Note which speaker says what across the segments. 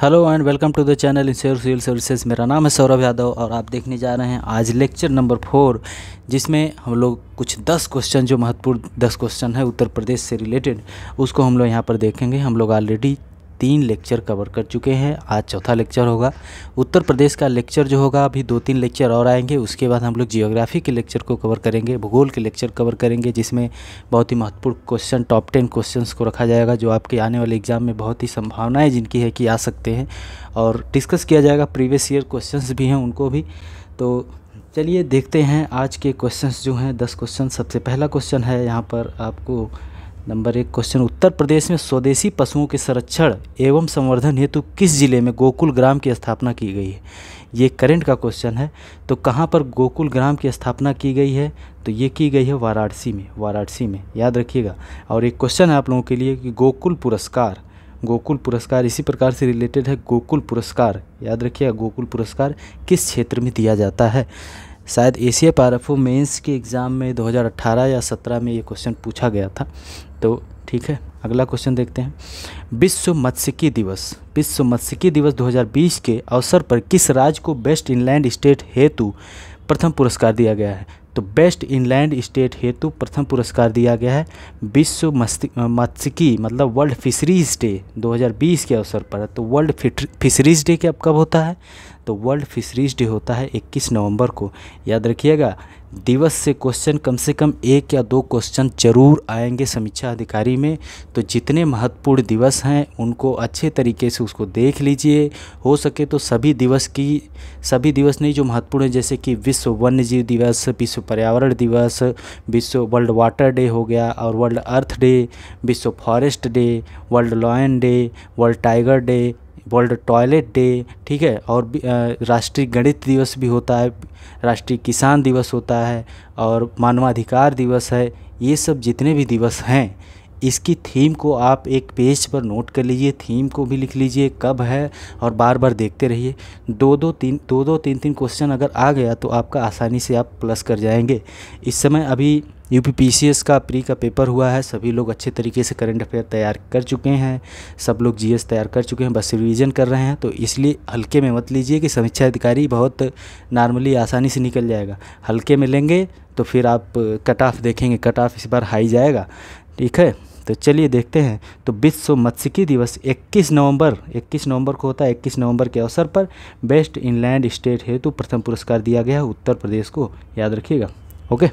Speaker 1: hello and welcome to the channel ensure civil services मेरा नाम है सौरभ यादव और आप देखने जा रहे हैं आज लेक्चर नंबर फोर जिसमें हम लोग कुछ दस क्वेश्चन जो महत्वपूर्ण दस क्वेश्चन है उत्तर प्रदेश से रिलेटेड उसको हम लोग यहाँ पर देखेंगे हम लोग ऑलरेडी तीन लेक्चर कवर कर चुके हैं आज चौथा लेक्चर होगा उत्तर प्रदेश का लेक्चर जो होगा अभी दो तीन लेक्चर और आएंगे उसके बाद हम लोग जियोग्राफी के लेक्चर को कवर करेंगे भूगोल के लेक्चर कवर करेंगे जिसमें बहुत ही महत्वपूर्ण क्वेश्चन टॉप टेन क्वेश्चंस को रखा जाएगा जो आपके आने वाले एग्जाम में बहुत ही संभावनाएँ जिनकी है कि आ सकते हैं और डिस्कस किया जाएगा प्रीवियस ईयर क्वेश्चन भी हैं उनको भी तो चलिए देखते हैं आज के क्वेश्चन जो हैं दस क्वेश्चन सबसे पहला क्वेश्चन है यहाँ पर आपको नंबर एक क्वेश्चन उत्तर प्रदेश में स्वदेशी पशुओं के संरक्षण एवं संवर्धन हेतु किस जिले में गोकुल ग्राम की स्थापना की गई है ये करंट का क्वेश्चन है तो कहाँ पर गोकुल ग्राम की स्थापना की गई है तो ये की गई है वाराणसी में वाराणसी में याद रखिएगा और एक क्वेश्चन है आप लोगों के लिए कि गोकुल पुरस्कार गोकुल पुरस्कार इसी प्रकार से रिलेटेड है गोकुल पुरस्कार याद रखिएगा गोकुल पुरस्कार किस क्षेत्र में दिया जाता है शायद एशिया पैराफो मेंस के एग्ज़ाम में 2018 या 17 में ये क्वेश्चन पूछा गया था तो ठीक है अगला क्वेश्चन देखते हैं विश्व मत्स्यिकी दिवस विश्व मत्स्यिकी दिवस 2020 के अवसर पर किस राज्य को बेस्ट इनलैंड स्टेट हेतु प्रथम पुरस्कार दिया गया है तो बेस्ट इनलैंड स्टेट हेतु प्रथम पुरस्कार दिया गया है विश्व मत्स्यिकी मतलब वर्ल्ड फिशरीज डे 2020 के अवसर पर तो वर्ल्ड फिशरीज डे क्या कब होता है तो वर्ल्ड फिशरीज डे होता है 21 नवंबर को याद रखिएगा दिवस से क्वेश्चन कम से कम एक या दो क्वेश्चन जरूर आएंगे समीक्षा अधिकारी में तो जितने महत्वपूर्ण दिवस हैं उनको अच्छे तरीके से उसको देख लीजिए हो सके तो सभी दिवस की सभी दिवस नहीं जो महत्वपूर्ण है जैसे कि विश्व वन्य जीव दिवस विश्व पर्यावरण दिवस विश्व वर्ल्ड वाटर डे हो गया और वर्ल्ड अर्थ डे विश्व forest day world lion day world tiger day world toilet day ठीक है और राष्ट्रीय गणित दिवस भी होता है राष्ट्रीय किसान दिवस होता है और मानवाधिकार दिवस है ये सब जितने भी दिवस हैं इसकी थीम को आप एक पेज पर नोट कर लीजिए थीम को भी लिख लीजिए कब है और बार बार देखते रहिए दो दो तीन दो दो तीन तीन क्वेश्चन अगर आ गया तो आपका आसानी से आप प्लस कर जाएंगे इस समय अभी यूपीपीसीएस का प्री का पेपर हुआ है सभी लोग अच्छे तरीके से करंट अफेयर तैयार कर चुके हैं सब लोग जीएस तैयार कर चुके हैं बस रिवीजन कर रहे हैं तो इसलिए हल्के में मत लीजिए कि समीक्षा अधिकारी बहुत नॉर्मली आसानी से निकल जाएगा हल्के में लेंगे तो फिर आप कट ऑफ देखेंगे कट ऑफ इस बार हाई जाएगा ठीक है तो चलिए देखते हैं तो विश्व मत्स्यिकी दिवस 21 नवंबर 21 नवंबर को होता है 21 नवंबर के अवसर पर बेस्ट इनलैंड स्टेट हेतु प्रथम पुरस्कार दिया गया उत्तर प्रदेश को याद रखिएगा ओके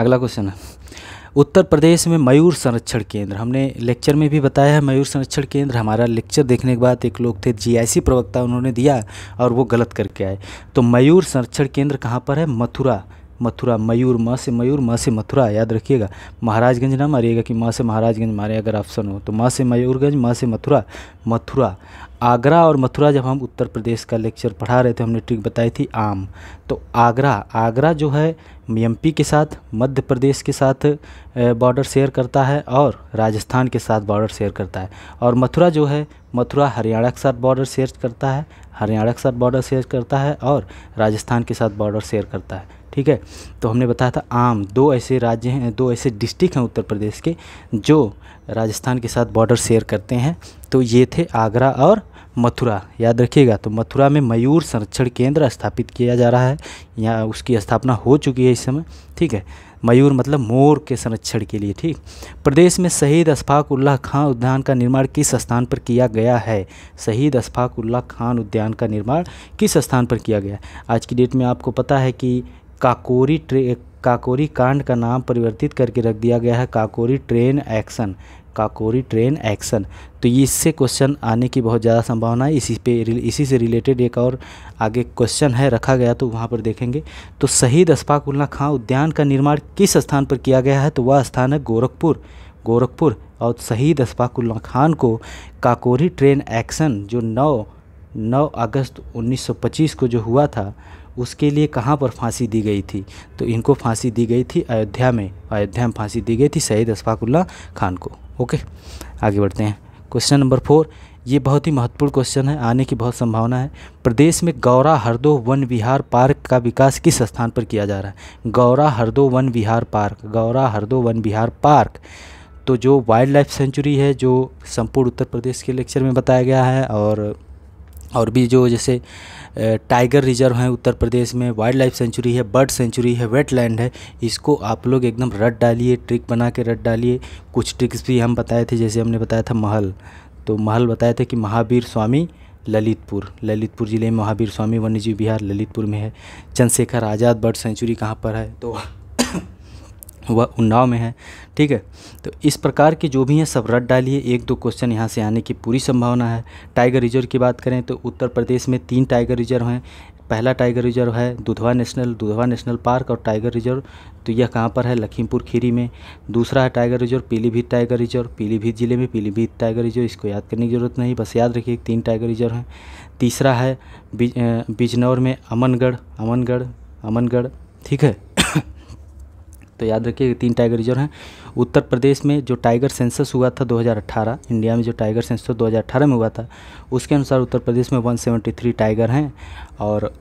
Speaker 1: अगला क्वेश्चन है उत्तर प्रदेश में मयूर संरक्षण केंद्र हमने लेक्चर में भी बताया है मयूर संरक्षण केंद्र हमारा लेक्चर देखने के बाद एक लोग थे जीआईसी प्रवक्ता उन्होंने दिया और वो गलत करके आए तो मयूर संरक्षण केंद्र कहाँ पर है मथुरा मथुरा मयूर माँ से मयूर माँ से मथुरा याद रखिएगा महाराजगंज ना मारिएगा कि माँ से महाराजगंज मारे अगर ऑप्शन हो तो माँ से मयूरगंज माँ से मथुरा मथुरा आगरा और मथुरा जब हम उत्तर प्रदेश का लेक्चर पढ़ा रहे थे हमने ट्रिक बताई थी आम तो आगरा आगरा जो है एम के साथ मध्य प्रदेश के साथ बॉर्डर शेयर करता है और राजस्थान के साथ बॉर्डर शेयर करता है और मथुरा जो है मथुरा हरियाणा के साथ बॉर्डर शेयर करता है हरियाणा के साथ बॉर्डर शेयर करता है और राजस्थान के साथ बॉर्डर शेयर करता है ठीक है तो हमने बताया था आम दो ऐसे राज्य हैं दो ऐसे डिस्ट्रिक्ट हैं उत्तर प्रदेश के जो राजस्थान के साथ बॉर्डर शेयर करते हैं तो ये थे आगरा और मथुरा याद रखिएगा तो मथुरा में मयूर संरक्षण केंद्र स्थापित किया जा रहा है यहाँ उसकी स्थापना हो चुकी है इस समय ठीक है मयूर मतलब मोर के संरक्षण के लिए ठीक प्रदेश में शहीद अशफाक उल्लाह खान उद्यान का निर्माण किस स्थान पर किया गया है शहीद अशफाक उल्लाह खान उद्यान का निर्माण किस स्थान पर किया गया आज की डेट में आपको पता है कि काकोरी ट्रे काकोरी कांड का नाम परिवर्तित करके रख दिया गया है Kakori train action Kakori train action तो ये इससे क्वेश्चन आने की बहुत ज़्यादा संभावना है इसी पे इसी से रिलेटेड एक और आगे क्वेश्चन है रखा गया तो वहाँ पर देखेंगे तो शहीद अशफाक उल्ला खां उद्यान का निर्माण किस स्थान पर किया गया है तो वह स्थान है गोरखपुर गोरखपुर और शहीद अशफाक उल्ला खान को काकोरी ट्रेन एक्शन जो नौ नौ अगस्त उन्नीस को जो हुआ था उसके लिए कहाँ पर फांसी दी गई थी तो इनको फांसी दी गई थी अयोध्या में अयोध्या में फांसी दी गई थी सैयद अशफाकुल्ला खान को ओके आगे बढ़ते हैं क्वेश्चन नंबर फोर ये बहुत ही महत्वपूर्ण क्वेश्चन है आने की बहुत संभावना है प्रदेश में गौरा हरदो वन विहार पार्क का विकास किस स्थान पर किया जा रहा है गौरा हरदो वन विहार पार्क गौरा हरदो वन विहार पार्क तो जो वाइल्ड लाइफ सेंचुरी है जो संपूर्ण उत्तर प्रदेश के लेक्चर में बताया गया है और और भी जो जैसे टाइगर रिजर्व हैं उत्तर प्रदेश में वाइल्ड लाइफ सेंचुरी है बर्ड सेंचुरी है वेटलैंड है इसको आप लोग एकदम रट डालिए ट्रिक बना के रट डालिए कुछ ट्रिक्स भी हम बताए थे जैसे हमने बताया था महल तो महल बताए थे कि महावीर स्वामी ललितपुर ललितपुर ज़िले में महावीर स्वामी वन्यजीव विहार ललितपुर में है चंद्रशेखर आज़ाद बर्ड सेंचुरी कहाँ पर है तो वह उन्नाव में है ठीक है तो इस प्रकार के जो भी हैं सब रट डालिए एक दो क्वेश्चन यहाँ से आने की पूरी संभावना है टाइगर रिजर्व की बात करें तो उत्तर प्रदेश में तीन टाइगर रिजर्व हैं पहला टाइगर रिजर्व है Dudhwa national Dudhwa national park और टाइगर रिजर्व तो यह कहाँ पर है लखीमपुर खीरी में दूसरा है tiger reserve Pilibhit tiger reserve Pilibhit ज़िले में पीलीभीत टाइगर रिजर्व इसको याद करने की ज़रूरत नहीं बस याद रखिए तीन टाइगर रिजर्व हैं तीसरा है बिजनौर में अमनगढ़ अमनगढ़ अमनगढ़ ठीक है तो याद रखिए तीन टाइगर रिजर्व हैं उत्तर प्रदेश में जो टाइगर सेंसस हुआ था 2018 इंडिया में जो टाइगर सेंसस दो हज़ार में हुआ था उसके अनुसार उत्तर प्रदेश में 173 टाइगर हैं और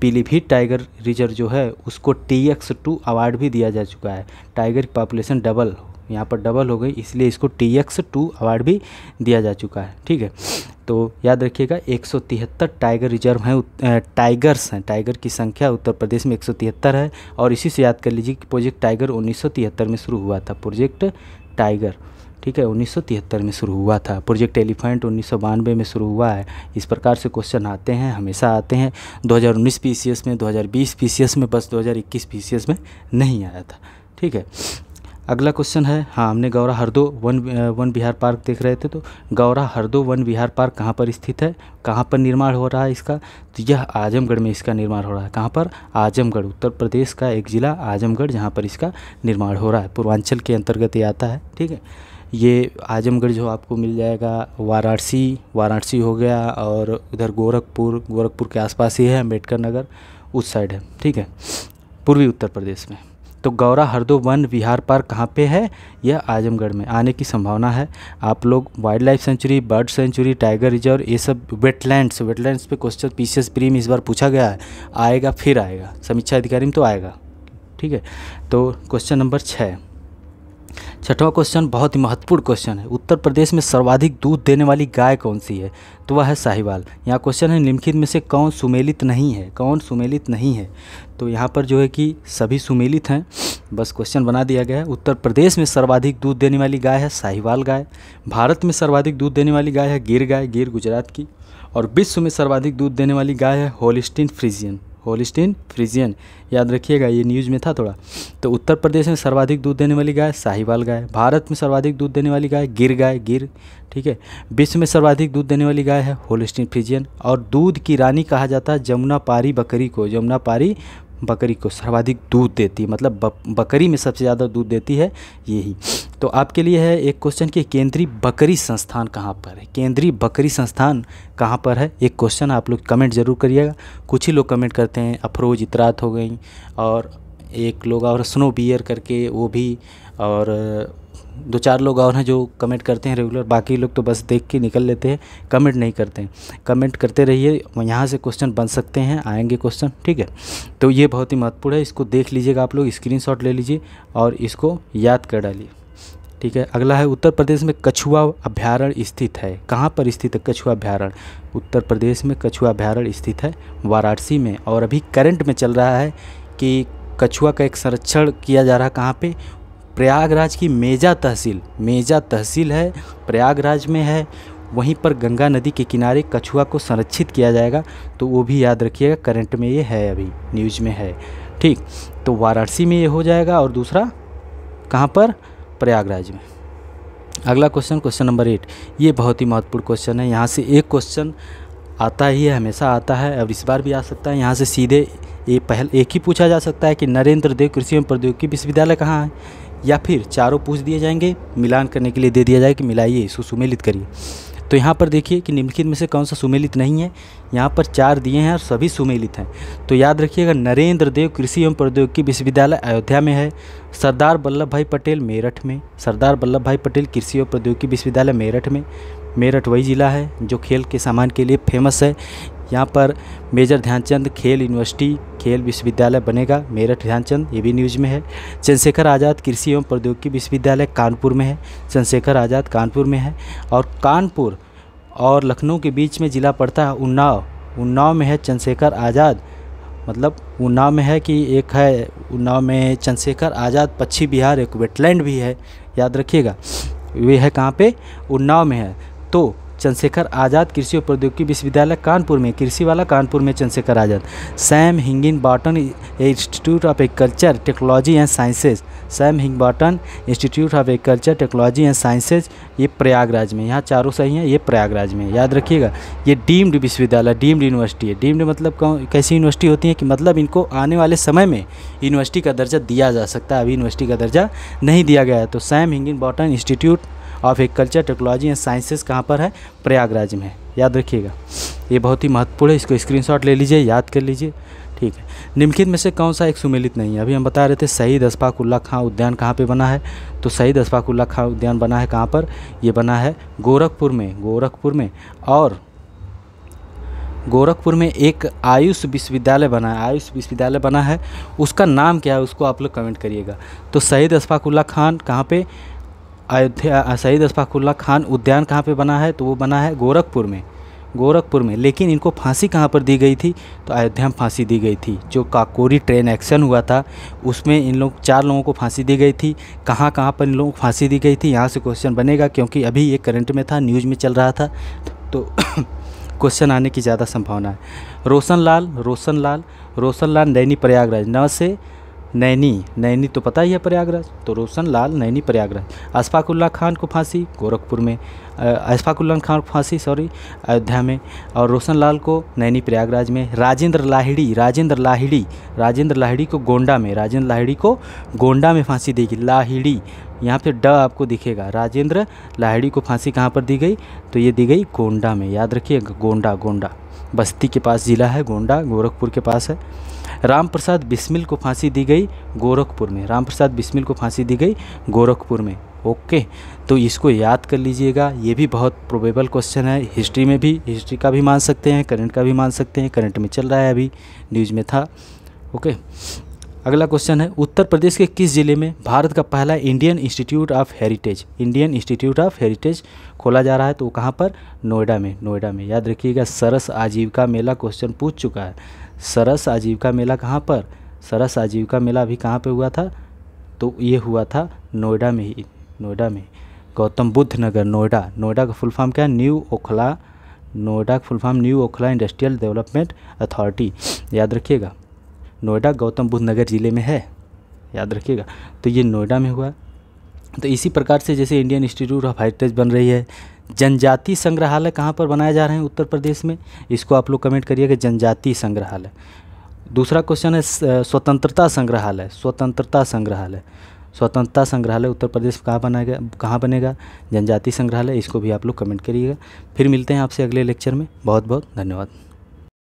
Speaker 1: पीलीभीत टाइगर रिजर्व जो है उसको टी एक्स टू अवार्ड भी दिया जा चुका है टाइगर की पॉपुलेशन डबल यहाँ पर डबल हो गई इसलिए इसको टी एक्स टू अवार्ड भी दिया जा चुका है ठीक है तो याद रखिएगा 173 टाइगर रिजर्व हैं टाइगर्स हैं टाइगर की संख्या उत्तर प्रदेश में 173 है और इसी से याद कर लीजिए कि प्रोजेक्ट टाइगर उन्नीस में शुरू हुआ था प्रोजेक्ट टाइगर ठीक है उन्नीस में शुरू हुआ था प्रोजेक्ट एलिफेंट उन्नीस में शुरू हुआ है इस प्रकार से क्वेश्चन आते हैं हमेशा आते हैं 2019 हज़ार में 2020 हज़ार में बस 2021 हज़ार में नहीं आया था ठीक है अगला क्वेश्चन है हाँ हमने गौरा हरदो वन वन विहार पार्क देख रहे थे तो गौरा हरदो वन विहार पार्क कहाँ पर स्थित है कहाँ पर निर्माण हो रहा है इसका तो यह आजमगढ़ में इसका निर्माण हो रहा है कहाँ पर आजमगढ़ उत्तर प्रदेश का एक ज़िला आजमगढ़ जहाँ पर इसका निर्माण हो रहा है पूर्वांचल के अंतर्गत ये आता है ठीक है ये आजमगढ़ जो आपको मिल जाएगा वाराणसी वाराणसी हो गया और इधर गोरखपुर गोरखपुर के आसपास ही है अम्बेडकर नगर उस साइड है ठीक है पूर्वी उत्तर प्रदेश में तो गौरा हरदो वन विहार पार्क कहाँ पे है यह आजमगढ़ में आने की संभावना है आप लोग wild life sanctuary bird sanctuary tiger reserve ये सब वेटलैंड्स वेटलैंड्स पे क्वेश्चन पीसीएस प्रीम इस बार पूछा गया है आएगा फिर आएगा समीक्षा अधिकारी में तो आएगा ठीक है तो क्वेश्चन नंबर छः छठवा क्वेश्चन बहुत ही महत्वपूर्ण क्वेश्चन है उत्तर प्रदेश में सर्वाधिक दूध देने वाली गाय कौन सी है तो वह है साहिवाल यहाँ क्वेश्चन है निम्नलिखित में से कौन सुमेलित नहीं है कौन सुमेलित नहीं है तो यहाँ पर जो है कि सभी सुमेलित हैं बस क्वेश्चन बना दिया गया है उत्तर प्रदेश में सर्वाधिक दूध देने वाली गाय है साहिवाल गाय भारत में सर्वाधिक दूध देने वाली गाय है गिर गाय गिर गुजरात की और विश्व में सर्वाधिक दूध देने वाली गाय है होलिस्टिन फ्रीजियन होलिस्टीन फ्रिजियन याद रखिएगा ये न्यूज़ में था थोड़ा तो उत्तर प्रदेश में सर्वाधिक दूध देने वाली गाय साहिवाल गाय भारत में सर्वाधिक दूध देने वाली गाय गिर गाय गिर ठीक है विश्व में सर्वाधिक दूध देने वाली गाय है होलिस्टीन फ्रिजियन और दूध की रानी कहा जाता है जमुना पारी बकरी को जमुना पारी बकरी को सर्वाधिक दूध देती है मतलब बकरी में सबसे ज़्यादा दूध देती है यही तो आपके लिए है एक क्वेश्चन कि केंद्रीय बकरी संस्थान कहाँ पर है केंद्रीय बकरी संस्थान कहाँ पर है एक क्वेश्चन आप लोग कमेंट ज़रूर करिएगा कुछ ही लोग कमेंट करते हैं अफरोज इतरात हो गई और एक लोग और स्नो बियर करके वो भी और दो चार लोग और हैं जो कमेंट करते हैं रेगुलर बाकी लोग तो बस देख के निकल लेते हैं कमेंट नहीं करते हैं कमेंट करते रहिए यहाँ से क्वेश्चन बन सकते हैं आएंगे क्वेश्चन ठीक है तो ये बहुत ही महत्वपूर्ण है इसको देख लीजिएगा आप लोग स्क्रीन ले लीजिए और इसको याद कर डालिए ठीक है अगला है उत्तर प्रदेश में कछुआ अभ्यारण्य स्थित है कहाँ पर स्थित है कछुआ अभ्यारण्य उत्तर प्रदेश में कछुआ अभ्यारण्य स्थित है वाराणसी में और अभी करंट में चल रहा है कि कछुआ का एक संरक्षण किया जा रहा है कहाँ पे प्रयागराज की मेजा तहसील मेजा तहसील है प्रयागराज में है वहीं पर गंगा नदी के किनारे कछुआ को संरक्षित किया जाएगा तो वो भी याद रखिएगा करंट में ये है अभी न्यूज में है ठीक तो वाराणसी में ये हो जाएगा और दूसरा कहाँ पर प्रयागराज में अगला क्वेश्चन क्वेश्चन नंबर एट ये बहुत ही महत्वपूर्ण क्वेश्चन है यहाँ से एक क्वेश्चन आता ही है हमेशा आता है और इस बार भी आ सकता है यहाँ से सीधे ये पहल एक ही पूछा जा सकता है कि नरेंद्र देव कृषि एवं प्रौद्योगिकी विश्वविद्यालय कहाँ है या फिर चारों पूछ दिए जाएंगे मिलान करने के लिए दे दिया जाए कि मिलाइए इसको सुमेलित करिए तो यहाँ पर देखिए कि निम्नलिखित में से कौन सा सुमेलित नहीं है यहाँ पर चार दिए हैं और सभी सुमेलित हैं तो याद रखिएगा नरेंद्र देव कृषि एवं प्रौद्योगिकी विश्वविद्यालय अयोध्या में है सरदार वल्लभ भाई पटेल मेरठ में सरदार वल्लभ भाई पटेल कृषि एवं प्रौद्योगिकी विश्वविद्यालय मेरठ में मेरठ वही ज़िला है जो खेल के सामान के लिए फेमस है यहाँ पर मेजर ध्यानचंद खेल यूनिवर्सिटी खेल विश्वविद्यालय बनेगा मेरठ ध्यानचंद ये भी न्यूज में है चंद्रशेखर आज़ाद कृषि एवं प्रौद्योगिकी विश्वविद्यालय कानपुर में है चंद्रशेखर आज़ाद कानपुर में है और कानपुर और लखनऊ के बीच में ज़िला पड़ता है उन्नाव उन्नाव में है चंद्रशेखर आज़ाद मतलब उन्नाव में है कि एक है उन्नाव में चंद्रशेखर आज़ाद पश्चिम बिहार एक वेटलैंड भी है याद रखिएगा वे है कहाँ पे उन्नाव में है तो चंद्रशेखर आज़ाद कृषि और प्रौद्योगिकी विश्वविद्यालय कानपुर में कृषि वाला कानपुर में चंद्रशेखर आज़ाद Sam Higginbottom institute of agriculture technology and sciences Sam Higginbottom institute of agriculture technology and sciences ये प्रयागराज में यहाँ चारों सही हैं ये प्रयागराज में याद रखिएगा ये डीम्ड विश्वविद्यालय डीम्ड यूनिवर्सिटी है डीम्ड मतलब कैसी यूनिवर्सिटी होती है कि मतलब इनको आने वाले समय में यूनिवर्सिटी का दर्जा दिया जा सकता है अभी यूनिवर्सिटी का दर्जा नहीं दिया गया है तो Sam Higginbottom institute of agriculture technology and sciences कहाँ पर है प्रयागराज में याद रखिएगा ये बहुत ही महत्वपूर्ण है इसको स्क्रीनशॉट ले लीजिए याद कर लीजिए ठीक है निम्नलिखित में से कौन सा एक सुमेलित नहीं है अभी हम बता रहे थे शहीद अशफाकुल्ला खां उद्यान कहाँ पे बना है तो शहीद अशफाकुल्ला खां उद्यान बना है कहाँ पर ये बना है गोरखपुर में गोरखपुर में और गोरखपुर में एक आयुष विश्वविद्यालय बना है आयुष विश्वविद्यालय बना है उसका नाम क्या है उसको आप लोग कमेंट करिएगा तो शहीद अशफाकुल्ला खान कहाँ पर अयोध्या सईद अशफाकुल्ला खान उद्यान कहाँ पे बना है तो वो बना है गोरखपुर में गोरखपुर में लेकिन इनको फांसी कहाँ पर दी गई थी तो अयोध्या में फांसी दी गई थी जो काकोरी ट्रेन एक्शन हुआ था उसमें इन लोग चार लोगों को फांसी दी गई थी कहाँ कहाँ पर इन लोगों को फांसी दी गई थी यहाँ से क्वेश्चन बनेगा क्योंकि अभी ये करंट में था न्यूज़ में चल रहा था तो क्वेश्चन आने की ज़्यादा संभावना है रोशन लाल रोशन लाल रोशन लाल नैनी प्रयागराज नौ से नैनी नैनी तो पता ही है प्रयागराज तो रोशन लाल नैनी प्रयागराज अशफाकुल्ला खान को फांसी गोरखपुर में अशफाकुल्ला खान को फांसी सॉरी अयोध्या में और रोशन लाल को नैनी प्रयागराज में राजेंद्र लाहिड़ी राजेंद्र लाहिड़ी राजेंद्र लाहिड़ी को गोंडा में राजेंद्र लाहिड़ी को गोंडा में फांसी दी गई लाहिड़ी यहाँ पे ड आपको दिखेगा राजेंद्र लाहिड़ी को फांसी कहाँ पर दी गई तो ये दी गई गोंडा में याद रखिए गोंडा गोंडा बस्ती के पास ज़िला है गोंडा गोरखपुर के पास है राम प्रसाद बिस्मिल को फांसी दी गई गोरखपुर में राम प्रसाद बिस्मिल को फांसी दी गई गोरखपुर में ओके तो इसको याद कर लीजिएगा ये भी बहुत प्रोबेबल क्वेश्चन है हिस्ट्री में भी हिस्ट्री का भी मान सकते हैं करंट का भी मान सकते हैं करंट में चल रहा है अभी न्यूज़ में था ओके अगला क्वेश्चन है उत्तर प्रदेश के किस जिले में भारत का पहला Indian institute of heritage Indian institute of heritage खोला जा रहा है तो कहाँ पर नोएडा में नोएडा में याद रखिएगा सरस आजीविका मेला क्वेश्चन पूछ चुका है सरस आजीविका मेला कहाँ पर सरस आजीविका मेला अभी कहाँ पे हुआ था तो ये हुआ था नोएडा में ही नोएडा में गौतम बुद्ध नगर नोएडा नोएडा का फुल फॉर्म क्या है न्यू ओखला नोएडा का full form new Okhla industrial development authority याद रखिएगा नोएडा गौतम बुद्ध नगर ज़िले में है याद रखिएगा तो ये नोएडा में हुआ तो इसी प्रकार से जैसे इंडियन इंस्टीट्यूट ऑफ हेरिटेज बन रही है जनजाति संग्रहालय कहाँ पर बनाए जा रहे हैं उत्तर प्रदेश में इसको आप लोग कमेंट करिएगा जनजाति संग्रहालय दूसरा क्वेश्चन है स्वतंत्रता संग्रहालय स्वतंत्रता संग्रहालय स्वतंत्रता संग्रहालय उत्तर प्रदेश में कहाँ बनाएगा कहाँ बनेगा जनजाति संग्रहालय इसको भी आप लोग कमेंट करिएगा फिर मिलते हैं आपसे अगले लेक्चर में बहुत बहुत धन्यवाद